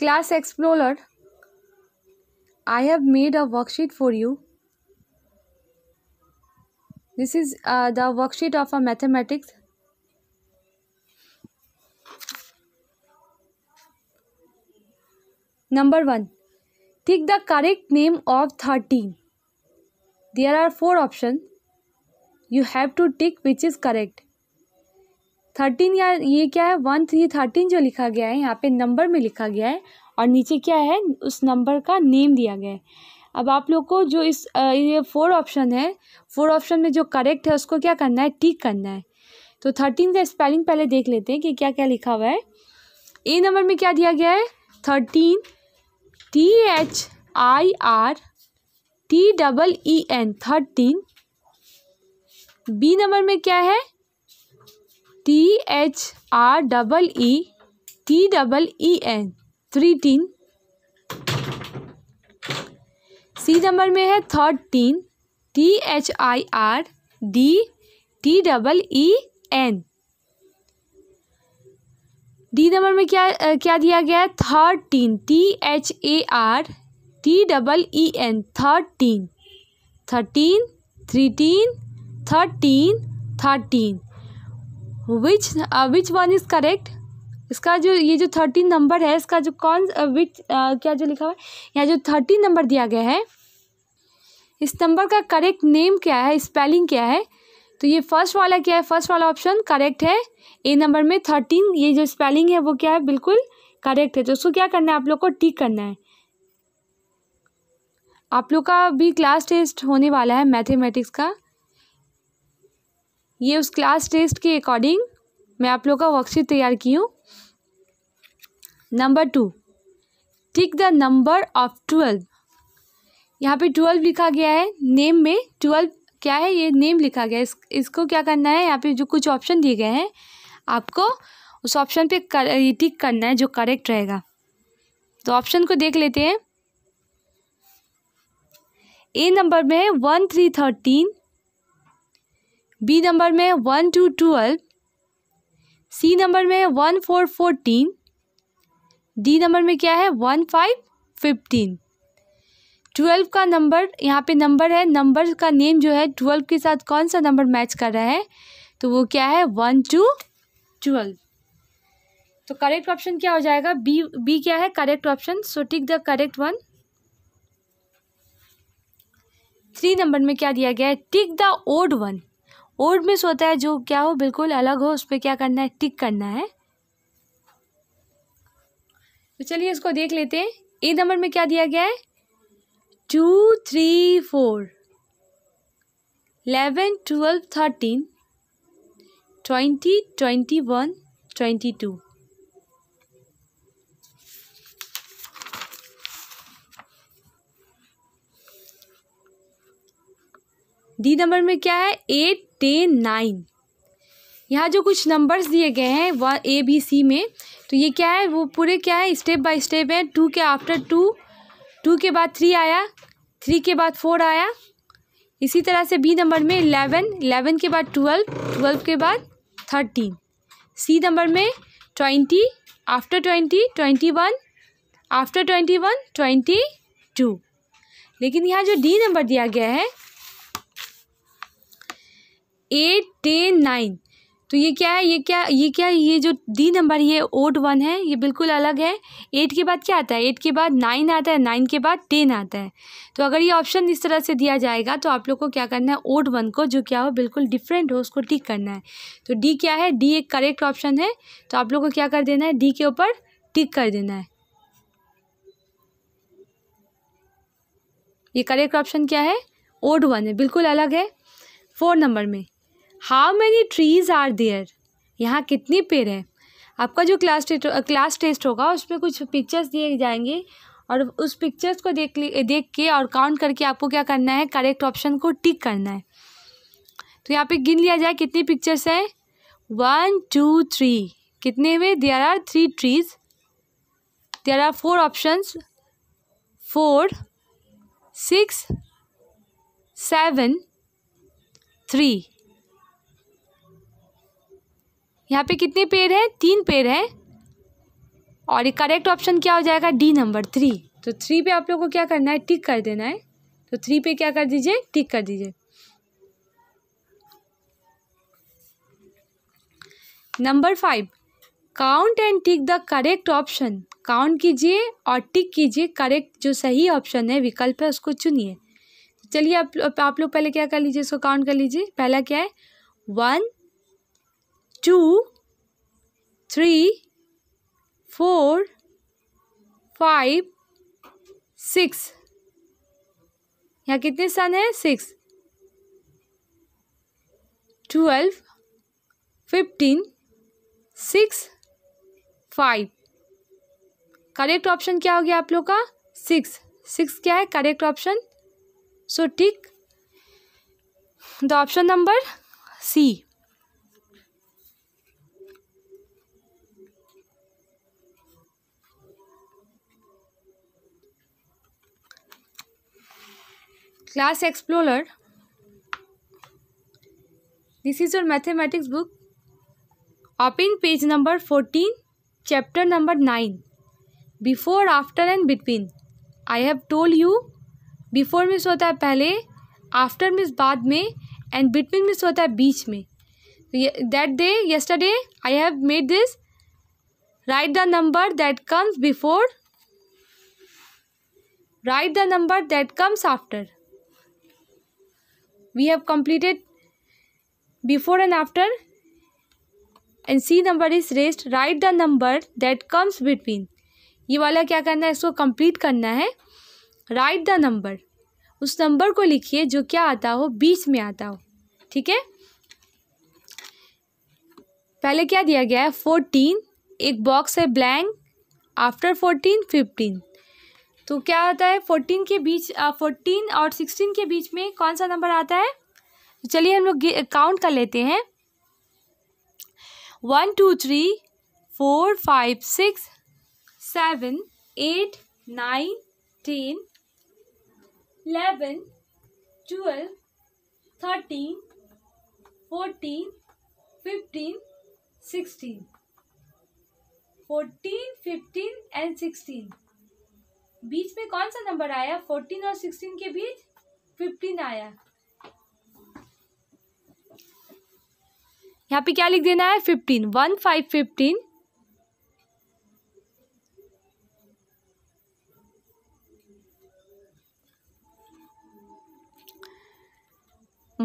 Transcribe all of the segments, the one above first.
Class Explorer, I have made a worksheet for you. This is uh, the worksheet of a mathematics. Number 1. Take the correct name of 13. There are 4 options. You have to tick which is correct. Thirteen या ये क्या है one three thirteen जो लिखा गया है यहाँ पे नंबर में लिखा गया है और नीचे क्या है उस नंबर का नेम दिया गया है अब आप लोग को जो इस ये फोर ऑप्शन है फोर ऑप्शन में जो करेक्ट है उसको क्या करना है टिक करना है तो थर्टीन का स्पेलिंग पहले देख लेते हैं कि क्या क्या लिखा हुआ है ए नंबर में क्या दिया गया है thirteen T H I R T double E N thirteen B number में क्या है T H R double E T double E N thirteen C number में है thirteen T H I R D T double E N D number में क्या आ, क्या दिया गया है thirteen T H A R T double E N thirteen thirteen thirteen thirteen thirteen which which one is correct इसका जो ये जो थर्टीन नंबर है इसका जो कौन विच uh, uh, क्या जो लिखा हुआ है यहाँ जो थर्टीन नंबर दिया गया है इस नंबर का करेक्ट नेम क्या है स्पेलिंग क्या है तो ये फर्स्ट वाला क्या है फर्स्ट वाला ऑप्शन करेक्ट है ए नंबर में थर्टीन ये जो स्पेलिंग है वो क्या है बिल्कुल करेक्ट है तो उसको क्या करना है आप लोग को टिक करना है आप लोग का भी क्लास टेस्ट होने वाला है मैथमेटिक्स का ये उस क्लास टेस्ट के अकॉर्डिंग मैं आप लोग का वर्कशीट तैयार की हूँ number two tick the number of twelve यहाँ पे ट्वेल्व लिखा गया है नेम में ट्वेल्व क्या है ये नेम लिखा गया है इस, इसको क्या करना है यहाँ पे जो कुछ ऑप्शन दिए गए हैं आपको उस ऑप्शन पे कर, टिक करना है जो करेक्ट रहेगा तो ऑप्शन को देख लेते हैं ए नंबर में है one three thirteen B number में one two twelve C number में one four fourteen D number में क्या है वन फाइव फिफ्टीन ट्वेल्व का नंबर यहाँ पे नंबर है नंबर का नेम जो है ट्वेल्व के साथ कौन सा नंबर मैच कर रहा है तो वो क्या है वन टू ट्वेल्व तो करेक्ट ऑप्शन क्या हो जाएगा बी बी क्या है correct option so tick the correct one three number में क्या दिया गया है tick the odd one odd miss होता है जो क्या हो बिल्कुल अलग हो उस पर क्या करना है टिक करना है तो चलिए इसको देख लेते हैं ए नंबर में क्या दिया गया है two three four eleven twelve thirteen twenty twenty one twenty two D number में क्या है एट टेन नाइन यहाँ जो कुछ नंबर्स दिए गए हैं वह ए बी सी में तो ये क्या है वो पूरे क्या है स्टेप बाय स्टेप है टू के आफ्टर टू टू के बाद थ्री आया थ्री के बाद फोर आया इसी तरह से बी नंबर में इलेवन इलेवन के बाद ट्वेल्व ट्वेल्व के बाद थर्टीन सी नंबर में twenty after twenty twenty one after twenty one twenty two लेकिन यहाँ जो डी नंबर दिया गया है एट टेन नाइन तो ये क्या है ये क्या ये क्या ये जो डी नंबर ये ओड वन है ये बिल्कुल अलग है एट के बाद क्या आता है एट के बाद नाइन आता है नाइन के बाद टेन आता है तो अगर ये ऑप्शन इस तरह से दिया जाएगा तो आप लोग को क्या करना है ओड वन को जो क्या हो बिल्कुल डिफरेंट हो उसको टिक करना है तो डी क्या है डी एक करेक्ट ऑप्शन है तो आप लोग को क्या कर देना है डी के ऊपर टिक कर देना है ये करेक्ट ऑप्शन क्या है ओड वन है बिल्कुल अलग है फोर नंबर में how many trees are there यहाँ कितने पेड़ हैं आपका जो क्लास टेस्ट क्लास टेस्ट होगा उसमें कुछ पिक्चर्स दिए जाएंगे और उस पिक्चर्स को देख देख के और काउंट करके आपको क्या करना है करेक्ट ऑप्शन को टिक करना है तो यहाँ पे गिन लिया जाए कितनी पिक्चर्स हैं वन टू थ्री कितने हुए there are three trees there are four options four six seven three यहाँ पे कितने पेड़ हैं तीन पेड़ हैं और ये करेक्ट ऑप्शन क्या हो जाएगा डी नंबर थ्री तो थ्री पे आप लोग को क्या करना है टिक कर देना है तो थ्री पे क्या कर दीजिए टिक कर दीजिए number five count and tick the correct option count कीजिए और टिक कीजिए करेक्ट जो सही ऑप्शन है विकल्प है उसको चुनिए चलिए आप आप लोग पहले क्या कर लीजिए इसको काउंट कर लीजिए पहला क्या है one two, three, four, five six यहाँ कितने सन है six twelve fifteen six five correct option क्या हो गया आप लोग का सिक्स सिक्स क्या है correct option so tick the option number C class explorer this is your mathematics book open page number 14 chapter number 9 before after and between i have told you before means hota hai pehle after means baad mein and between means hota hai beech mein that day yesterday i have made this write the number that comes before write the number that comes after we have completed before and after and C number is rest write the number that comes between ये वाला क्या करना है इसको complete करना है write the number उस number को लिखिए जो क्या आता हो बीच में आता हो ठीक है पहले क्या दिया गया है फोर्टीन एक बॉक्स है ब्लैंक आफ्टर फोर्टीन फिफ्टीन तो क्या होता है फोर्टीन के बीच फोर्टीन और सिक्सटीन के बीच में कौन सा नंबर आता है तो चलिए हम लोग काउंट कर लेते हैं one two three four five six seven eight nine ten eleven twelve thirteen fourteen fifteen sixteen fourteen fifteen and sixteen बीच में कौन सा नंबर आया फोर्टीन और सिक्सटीन के बीच फिफ्टीन आया यहाँ पे क्या लिख देना है fifteen one five fifteen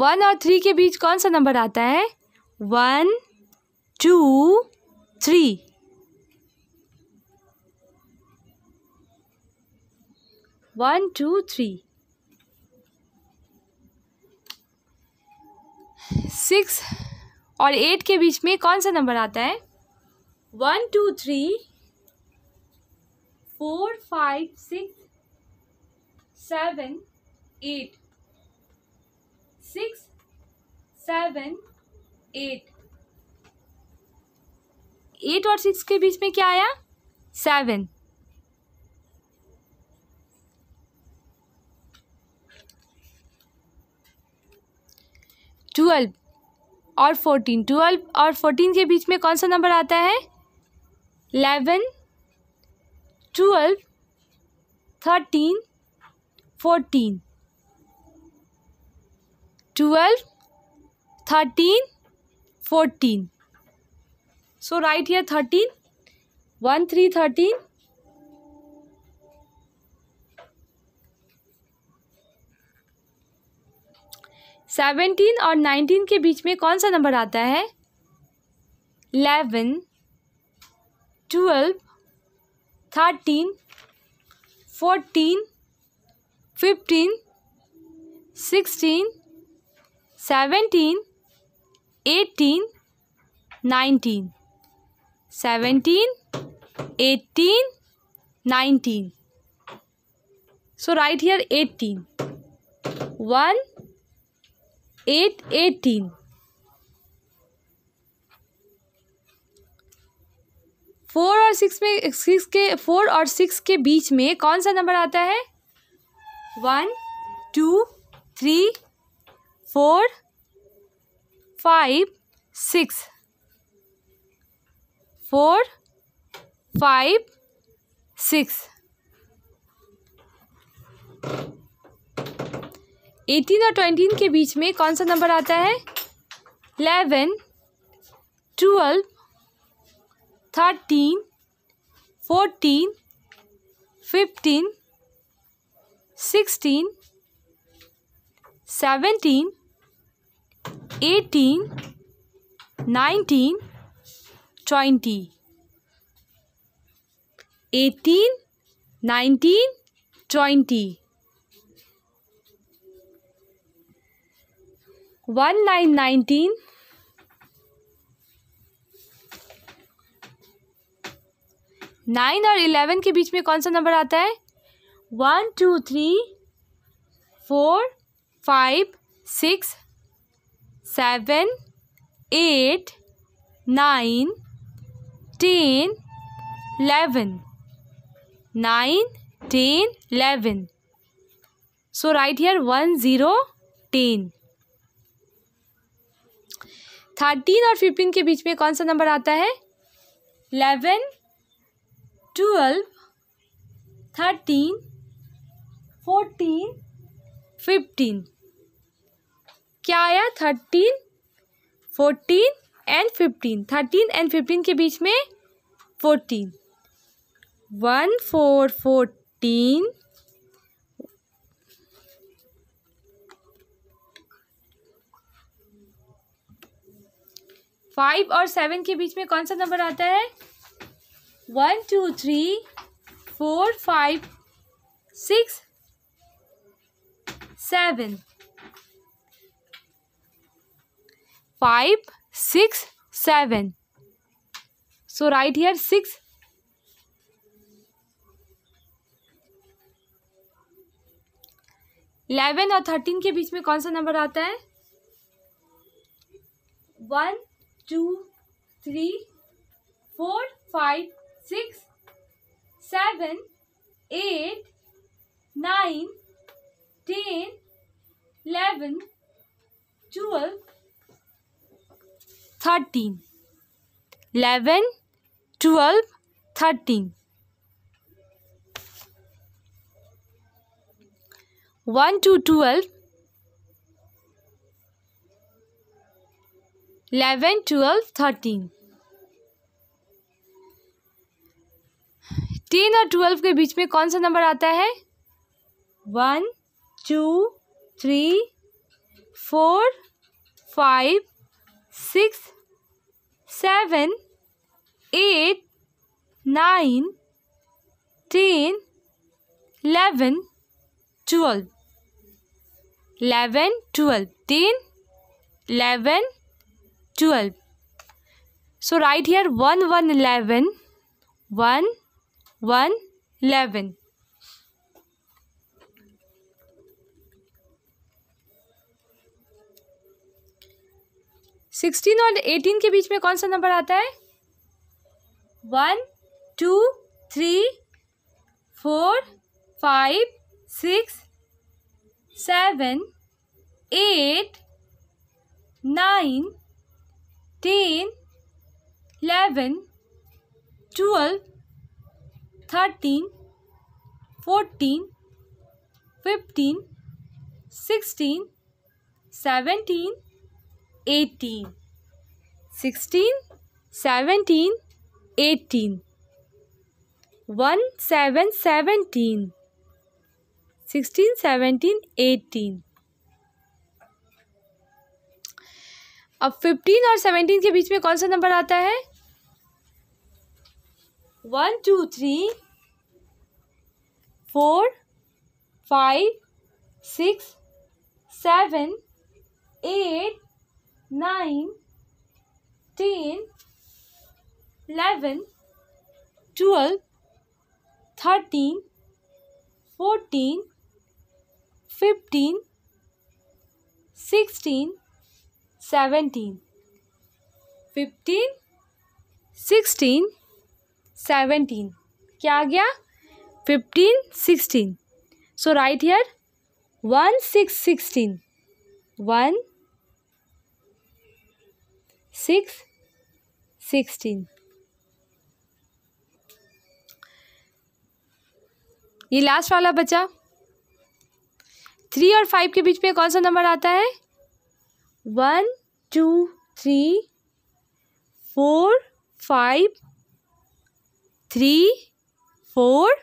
one और थ्री के बीच कौन सा नंबर आता है one two three one two three six और एट के बीच में कौन सा नंबर आता है one two three four five six seven eight six seven eight eight और सिक्स के बीच में क्या आया सेवन ट्वेल्व और फोर्टीन ट्वेल्व और फोर्टीन के बीच में कौन सा नंबर आता है eleven twelve thirteen fourteen twelve thirteen fourteen so write here thirteen one three thirteen seventeen और नाइनटीन के बीच में कौन सा नंबर आता है eleven twelve thirteen fourteen fifteen sixteen seventeen eighteen nineteen seventeen eighteen nineteen so write here eighteen one eight eighteen four और six में सिक्स के फोर और सिक्स के बीच में कौन सा नंबर आता है one two three four five six four five six eighteen और ट्वेंटीन के बीच में कौन सा नंबर आता है eleven twelve thirteen fourteen fifteen sixteen seventeen eighteen nineteen twenty eighteen nineteen twenty one nine nineteen nine और इलेवन के बीच में कौन सा नंबर आता है one two three four five six seven eight nine ten eleven nine ten eleven so write here one zero ten thirteen और fifteen के बीच में कौन सा नंबर आता है eleven twelve thirteen fourteen fifteen क्या आया thirteen fourteen and fifteen thirteen and fifteen के बीच में fourteen one four fourteen five और सेवन के बीच में कौन सा नंबर आता है one two three four five six seven five six seven so write here six eleven और थर्टीन के बीच में कौन सा नंबर आता है one two, three, four, five, six, seven, eight, nine, ten, eleven, twelve, thirteen. Eleven, twelve, thirteen. One to twelve eleven twelve thirteen ten और twelve के बीच में कौन सा नंबर आता है one two three four five six seven eight nine ten eleven twelve eleven twelve ten eleven twelve so write here one one eleven one one eleven sixteen और eighteen के बीच में कौन सा नंबर आता है one two three four five six seven eight nine 10, 11, 12, 13, 14, 15, 16, 17, 18, 16, 17, 18, 1, 7, 17, 16, 17, 18. अब fifteen और सेवनटीन के बीच में कौन सा नंबर आता है one two three four five six seven eight nine ten eleven twelve thirteen fourteen fifteen sixteen seventeen fifteen sixteen seventeen क्या आ गया fifteen sixteen so write here one six sixteen one six sixteen ये last वाला बचा three और five के बीच में कौन सा नंबर आता है one two three four five three four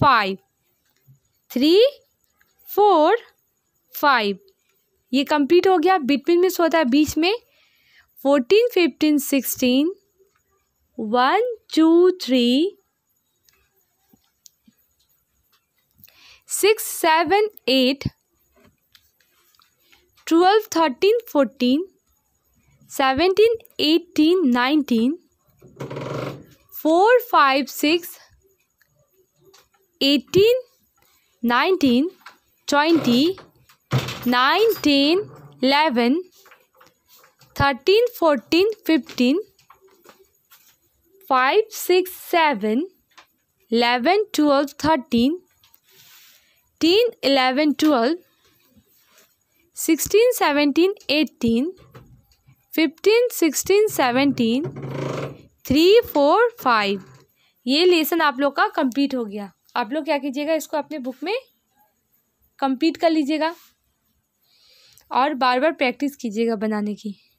five three four five ये कंप्लीट हो गया बिटवीन में होता है बीच में fourteen fifteen sixteen one two three six seven eight 12, 13, 14, 17, 18, 19, 4, 5, 6, 18, 19, 20, 9, 10, 11, 13, 14, 15, 5, 6, 7, 11, 12, 13, 10, 11, 12, sixteen seventeen eighteen fifteen sixteen seventeen three four five ये lesson आप लोग का कंप्लीट हो गया आप लोग क्या कीजिएगा इसको अपने बुक में कंप्लीट कर लीजिएगा और बार बार प्रैक्टिस कीजिएगा बनाने की